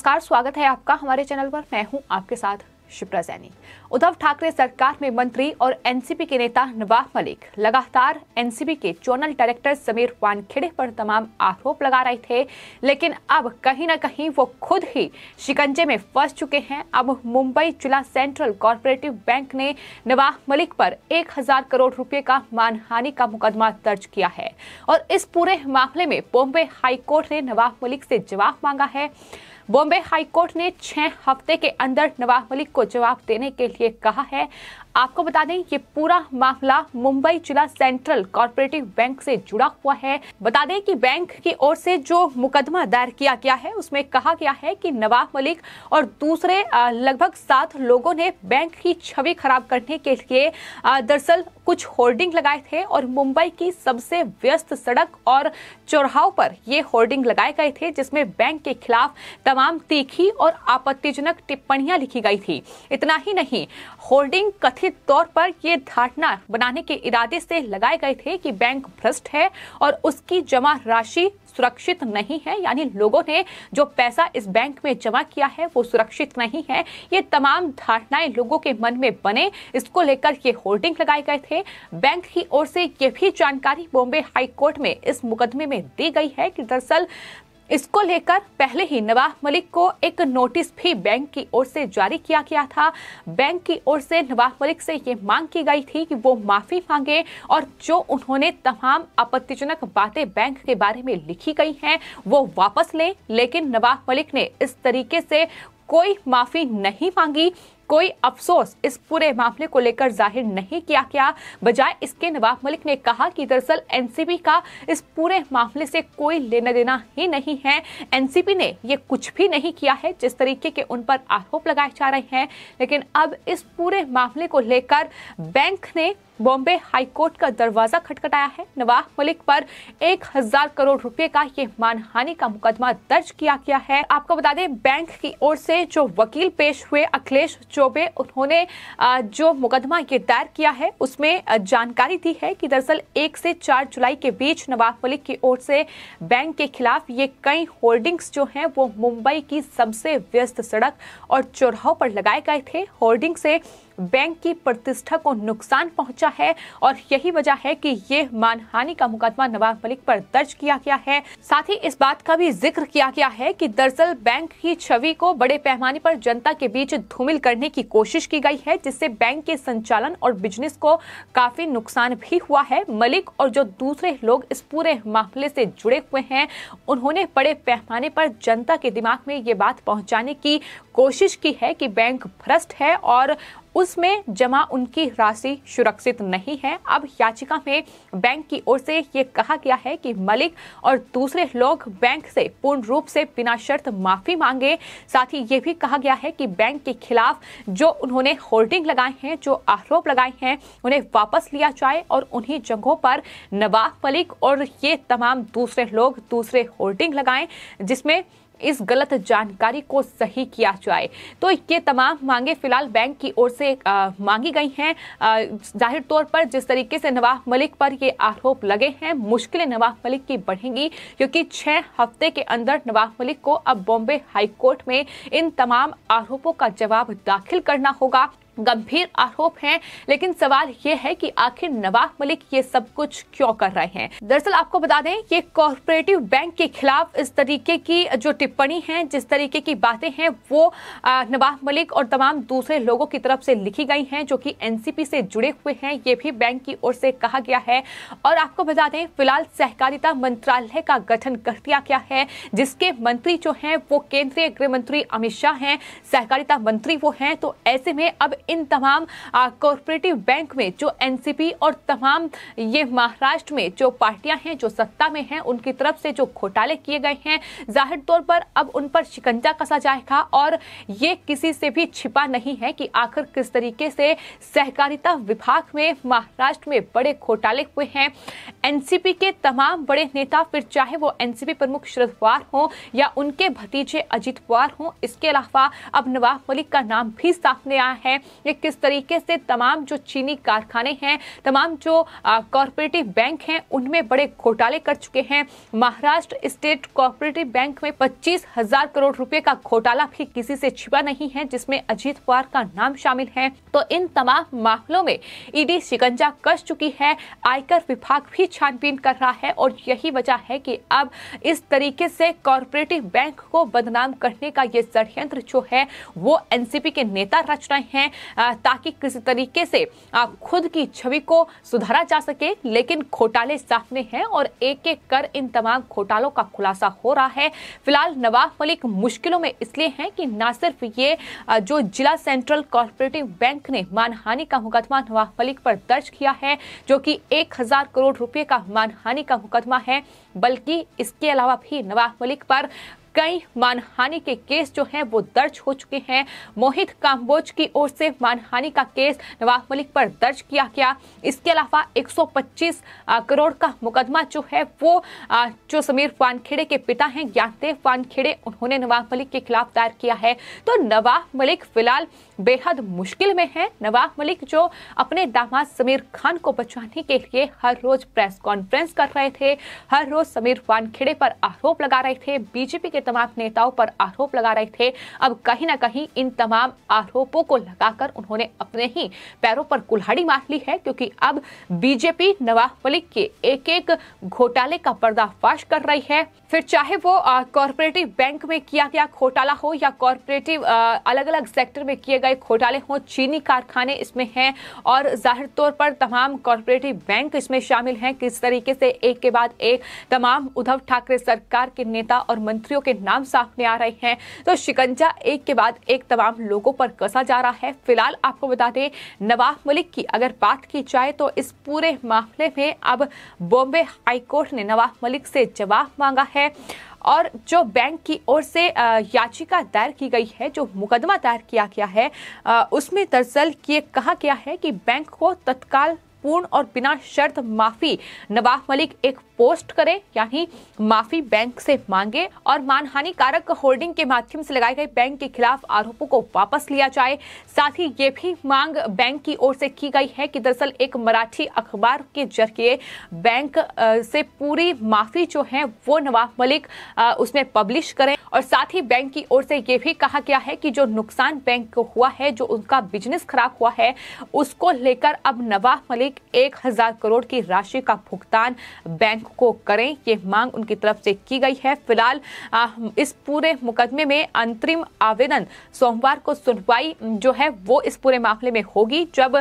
नमस्कार स्वागत है आपका हमारे चैनल पर मैं हूं आपके साथ शिप्रा सैनी उद्धव ठाकरे सरकार में मंत्री और एनसीपी के नेता नवाब मलिक लगातार एनसीपी के चोनल डायरेक्टर समीर वानखेड़े पर तमाम आरोप लगा रहे थे लेकिन अब कहीं ना कहीं वो खुद ही शिकंजे में फंस चुके हैं अब मुंबई जिला सेंट्रल कॉरपोरेटिव बैंक ने नवाब मलिक पर एक हजार करोड़ रुपए का मानहानि का मुकदमा दर्ज किया है और इस पूरे मामले में बॉम्बे हाईकोर्ट ने नवाब मलिक से जवाब मांगा है बॉम्बे हाईकोर्ट ने छह हफ्ते के अंदर नवाब मलिक को जवाब देने के लिए कहा है आपको बता दें ये पूरा मामला मुंबई जिला सेंट्रल कॉरपोरेटिव बैंक से जुड़ा हुआ है बता दें कि बैंक की ओर से जो मुकदमा दायर किया गया है उसमें कहा गया है कि नवाब मलिक और दूसरे लगभग सात लोगों ने बैंक की छवि खराब करने के लिए दरअसल कुछ होर्डिंग लगाए थे और मुंबई की सबसे व्यस्त सड़क और चौराहों पर ये होर्डिंग लगाए गए थे जिसमें बैंक के खिलाफ तमाम तीखी और आपत्तिजनक टिप्पणियां लिखी गई थी इतना ही नहीं होर्डिंग कथित कथित तौर पर ये धारणा बनाने के इरादे से लगाए गए थे कि बैंक भ्रष्ट है और उसकी जमा राशि सुरक्षित नहीं है यानी लोगों ने जो पैसा इस बैंक में जमा किया है वो सुरक्षित नहीं है ये तमाम धारणाएं लोगों के मन में बने इसको लेकर ये होर्डिंग लगाए गए थे बैंक की ओर से ये भी जानकारी बॉम्बे हाईकोर्ट में इस मुकदमे में दी गई है कि दरअसल इसको लेकर पहले ही नवाब मलिक को एक नोटिस भी बैंक की ओर से जारी किया गया था बैंक की ओर से नवाब मलिक से ये मांग की गई थी कि वो माफी मांगे और जो उन्होंने तमाम आपत्तिजनक बातें बैंक के बारे में लिखी गई हैं वो वापस लें लेकिन नवाब मलिक ने इस तरीके से कोई माफी नहीं मांगी कोई अफसोस इस पूरे मामले को लेकर जाहिर नहीं किया गया बजाय इसके नवाब मलिक ने कहा कि दरअसल एनसीबी का इस पूरे मामले से कोई लेना देना ही नहीं है एनसीबी ने ये कुछ भी नहीं किया है जिस तरीके के उन पर आरोप लगाए जा रहे हैं लेकिन अब इस पूरे मामले को लेकर बैंक ने बॉम्बे हाईकोर्ट का दरवाजा खटखटाया है नवाब मलिक पर एक हजार करोड़ रुपए का ये मानहानि का मुकदमा दर्ज किया गया है आपको बता दें बैंक की ओर से जो वकील पेश हुए अखिलेश चौबे उन्होंने जो मुकदमा ये दायर किया है उसमें जानकारी दी है कि दरअसल एक से चार जुलाई के बीच नवाब मलिक की ओर से बैंक के खिलाफ ये कई होर्डिंग्स जो है वो मुंबई की सबसे व्यस्त सड़क और चौराहों पर लगाए गए थे होर्डिंग से बैंक की प्रतिष्ठा को नुकसान पहुंचा है और यही वजह है कि ये मानहानि का मुकदमा नवाब मलिक पर दर्ज किया गया है साथ ही इस बात का भी जिक्र किया गया है कि दरअसल बैंक की छवि को बड़े पैमाने पर जनता के बीच धूमिल करने की कोशिश की गई है जिससे बैंक के संचालन और बिजनेस को काफी नुकसान भी हुआ है मलिक और जो दूसरे लोग इस पूरे मामले से जुड़े हुए हैं उन्होंने बड़े पैमाने पर जनता के दिमाग में ये बात पहुंचाने की कोशिश की है कि बैंक भ्रष्ट है और उसमें जमा उनकी राशि सुरक्षित नहीं है अब याचिका में बैंक की ओर से ये कहा गया है कि मलिक और दूसरे लोग बैंक से पूर्ण रूप से बिना शर्त माफी मांगे साथ ही ये भी कहा गया है कि बैंक के खिलाफ जो उन्होंने होल्डिंग लगाए हैं जो आरोप लगाए हैं उन्हें वापस लिया जाए और उन्हीं जगहों पर नवाब मलिक और ये तमाम दूसरे लोग दूसरे होल्डिंग लगाएं जिसमें इस गलत जानकारी को सही किया जाए तो ये तमाम मांगे फिलहाल बैंक की ओर से आ, मांगी गई हैं जाहिर तौर पर जिस तरीके से नवाब मलिक पर ये आरोप लगे हैं मुश्किलें नवाब मलिक की बढ़ेंगी क्योंकि छः हफ्ते के अंदर नवाब मलिक को अब बॉम्बे हाईकोर्ट में इन तमाम आरोपों का जवाब दाखिल करना होगा गंभीर आरोप हैं लेकिन सवाल यह है कि आखिर नवाब मलिक ये सब कुछ क्यों कर रहे हैं दरअसल आपको बता दें ये कॉरपोरेटिव बैंक के खिलाफ इस तरीके की जो टिप्पणी है जिस तरीके की बातें हैं वो नवाब मलिक और तमाम दूसरे लोगों की तरफ से लिखी गई हैं जो कि एनसीपी से जुड़े हुए हैं ये भी बैंक की ओर से कहा गया है और आपको बता दें फिलहाल सहकारिता मंत्रालय का गठन कर दिया गया है जिसके मंत्री जो हैं वो केंद्रीय गृह मंत्री अमित शाह हैं सहकारिता मंत्री वो हैं तो ऐसे में अब इन तमाम कॉरपोरेटिव बैंक में जो एनसीपी और तमाम ये महाराष्ट्र में जो पार्टियां हैं जो सत्ता में हैं उनकी तरफ से जो घोटाले किए गए हैं जाहिर तौर पर अब उन पर शिकंजा कसा जाएगा और ये किसी से भी छिपा नहीं है कि आखिर किस तरीके से सहकारिता विभाग में महाराष्ट्र में बड़े घोटाले हुए हैं एनसीपी के तमाम बड़े नेता फिर चाहे वो एनसीपी प्रमुख शरद पवार हों या उनके भतीजे अजीत पवार हों इसके अलावा अब नवाब मलिक का नाम भी सामने आया है ये किस तरीके से तमाम जो चीनी कारखाने हैं तमाम जो कॉरपोरेटिव बैंक हैं उनमें बड़े घोटाले कर चुके हैं महाराष्ट्र स्टेट कॉरपोरेटिव बैंक में पच्चीस हजार करोड़ रुपए का घोटाला भी किसी से छिपा नहीं है जिसमें अजीत पवार का नाम शामिल है तो इन तमाम मामलों में ईडी e शिकंजा कस चुकी है आयकर विभाग भी छानबीन कर रहा है और यही वजह है कि अब इस तरीके से कॉरपोरेटिव बैंक को बदनाम करने का ये षडयंत्र जो है वो एनसीपी के नेता रच रहे हैं ताकि किसी तरीके से खुद की छवि को सुधारा जा सके लेकिन घोटाले सामने हैं और एक एक कर इन तमाम घोटालों का खुलासा हो रहा है फिलहाल नवाब मलिक मुश्किलों में इसलिए हैं कि ना सिर्फ ये जो जिला सेंट्रल कॉरपोरेटिव बैंक ने मानहानि का मुकदमा नवाब मलिक पर दर्ज किया है जो कि एक हजार करोड़ रुपए का मानहानि का मुकदमा है बल्कि इसके अलावा भी नवाब मलिक पर कई मानहानि के केस जो हैं वो दर्ज हो चुके हैं मोहित काम्बोज की ओर से मानहानि का केस नवाब मलिक पर दर्ज किया गया इसके अलावा 125 करोड़ का मुकदमा जो है वो जो समीर वानखेड़े के पिता हैं ज्ञानदेव वानखेड़े उन्होंने नवाब मलिक के खिलाफ दायर किया है तो नवाब मलिक फिलहाल बेहद मुश्किल में है नवाब मलिक जो अपने दामाद समीर खान को बचाने के लिए हर रोज प्रेस कॉन्फ्रेंस कर रहे थे हर रोज समीर वानखेड़े पर आरोप लगा रहे थे बीजेपी के के तमाम नेताओं पर आरोप लगा रहे थे अब कहीं ना कहीं इन तमाम आरोपों को लगाकर उन्होंने अपने ही पैरों पर कुल्हाड़ी मार ली है क्योंकि अब बीजेपी नवाब मलिक के एक एक घोटाले का पर्दाफाश कर रही है फिर चाहे वो कॉरपोरेटिव बैंक में किया गया घोटाला हो या कॉरपोरेटिव अलग अलग सेक्टर में किए गए घोटाले हों चीनी कारखाने इसमें हैं और जाहिर तौर पर तमाम कॉरपोरेटिव बैंक इसमें शामिल हैं किस तरीके से एक के बाद एक तमाम उद्धव ठाकरे सरकार के नेता और मंत्रियों के नाम सामने आ रहे हैं तो शिकंजा एक के बाद एक तमाम लोगों पर कसा जा रहा है फिलहाल आपको बता दें नवाब मलिक की अगर बात की जाए तो इस पूरे मामले में अब बॉम्बे हाईकोर्ट ने नवाब मलिक से जवाब मांगा है है और जो बैंक की ओर से याचिका दायर की गई है जो मुकदमा दायर किया गया है उसमें दरअसल ये कहा गया है कि बैंक को तत्काल पूर्ण और बिना शर्त माफी नवाब मलिक एक पोस्ट करें यानी माफी बैंक से मांगे और मानहानि कारक होल्डिंग के माध्यम से लगाए गए बैंक के खिलाफ आरोपों को वापस लिया जाए साथ ही ये भी मांग बैंक की ओर से की गई है कि दरअसल एक मराठी अखबार के जरिए बैंक से पूरी माफी जो है वो नवाब मलिक उसमें पब्लिश करें और साथ ही बैंक की ओर से यह भी कहा गया है कि जो नुकसान बैंक को हुआ है जो उनका बिजनेस खराब हुआ है उसको लेकर अब नवाब मलिक एक हजार करोड़ की राशि का भुगतान बैंक को करें ये मांग उनकी तरफ से की गई है फिलहाल इस पूरे मुकदमे में अंतरिम आवेदन सोमवार को सुनवाई जो है वो इस पूरे मामले में होगी जब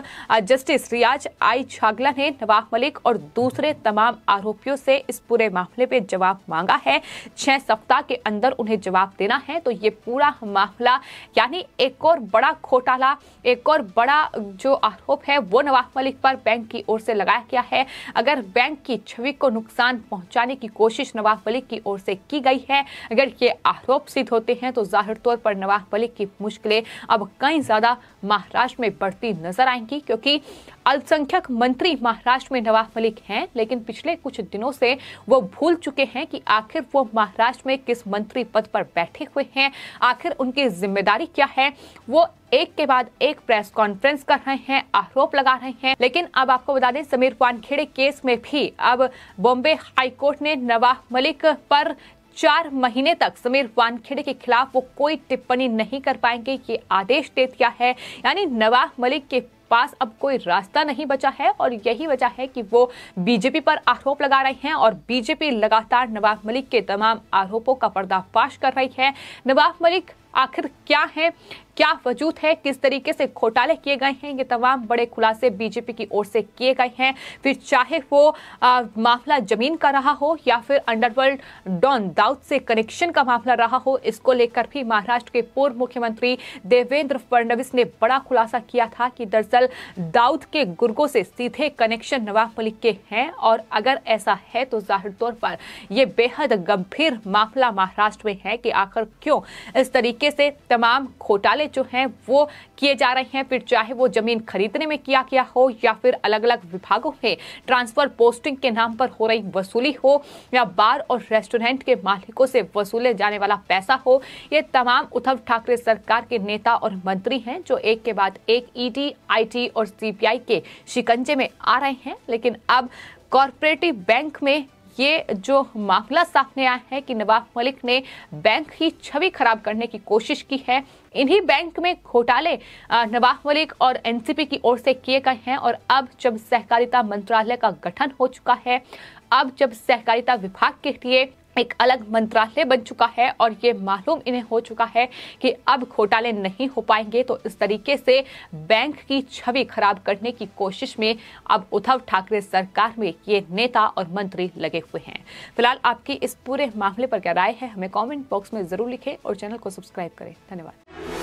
जस्टिस रियाज आई छागला ने नवाब मलिक और दूसरे तमाम आरोपियों से इस पूरे मामले पे जवाब मांगा है छह सप्ताह के अंदर उन्हें जवाब देना है तो ये पूरा मामला यानी एक और बड़ा घोटाला एक और बड़ा जो आरोप है वो नवाब मलिक पर बैंक की ओर से लगाया गया है अगर बैंक की छवि को नुकसान पहुंचाने की कोशिश नवाब मलिक की ओर से की गई है अगर ये आरोप सिद्ध होते हैं तो जाहिर तौर पर नवाब मलिक की मुश्किलें अब कई ज़्यादा महाराष्ट्र में बढ़ती नजर आएंगी क्योंकि अल्पसंख्यक मंत्री महाराष्ट्र में नवाब मलिक हैं लेकिन पिछले कुछ दिनों से वो भूल चुके हैं कि आखिर वो महाराष्ट्र में किस मंत्री पद पर बैठे हुए हैं आखिर उनकी जिम्मेदारी क्या है वो एक के बाद एक प्रेस कॉन्फ्रेंस कर रहे हैं आरोप लगा रहे हैं लेकिन अब आपको बता दें समीर वानखेड़े केस में भी अब बॉम्बे हाईकोर्ट ने नवाब मलिक पर चार महीने तक समीर वानखेड़े के खिलाफ वो कोई टिप्पणी नहीं कर पाएंगे ये आदेश दे दिया है यानी नवाब मलिक के पास अब कोई रास्ता नहीं बचा है और यही वजह है कि वो बीजेपी पर आरोप लगा रहे हैं और बीजेपी लगातार नवाब मलिक के तमाम आरोपों का पर्दाफाश कर रही है नवाब मलिक आखिर क्या है क्या वजूद है किस तरीके से घोटाले किए गए हैं ये तमाम बड़े खुलासे बीजेपी की ओर से किए गए हैं फिर चाहे वो आ, मामला जमीन का रहा हो या फिर अंडरवर्ल्ड डॉन दाऊद से कनेक्शन का मामला रहा हो इसको लेकर भी महाराष्ट्र के पूर्व मुख्यमंत्री देवेंद्र फडणवीस ने बड़ा खुलासा किया था कि दरअसल दाऊद के गुर्गों से सीधे कनेक्शन नवाब मलिक के हैं और अगर ऐसा है तो जाहिर तौर पर यह बेहद गंभीर मामला महाराष्ट्र में है कि आखिर क्यों इस तरीके तरीके से तमाम घोटाले जो हैं वो किए जा रहे हैं फिर चाहे वो जमीन खरीदने में किया गया हो या फिर अलग अलग विभागों में ट्रांसफर पोस्टिंग के नाम पर हो रही वसूली हो या बार और रेस्टोरेंट के मालिकों से वसूले जाने वाला पैसा हो ये तमाम उद्धव ठाकरे सरकार के नेता और मंत्री हैं जो एक के बाद एक ईडी आईटी और सीपीआई के शिकंजे में आ रहे हैं लेकिन अब कॉरपोरेटिव बैंक में ये जो मामला सामने आया है कि नवाब मलिक ने बैंक की छवि खराब करने की कोशिश की है इन्हीं बैंक में घोटाले नवाब मलिक और एनसीपी की ओर से किए गए हैं और अब जब सहकारिता मंत्रालय का गठन हो चुका है अब जब सहकारिता विभाग के लिए एक अलग मंत्रालय बन चुका है और ये मालूम इन्हें हो चुका है कि अब घोटाले नहीं हो पाएंगे तो इस तरीके से बैंक की छवि खराब करने की कोशिश में अब उद्धव ठाकरे सरकार में ये नेता और मंत्री लगे हुए हैं फिलहाल आपकी इस पूरे मामले पर क्या राय है हमें कमेंट बॉक्स में जरूर लिखें और चैनल को सब्सक्राइब करें धन्यवाद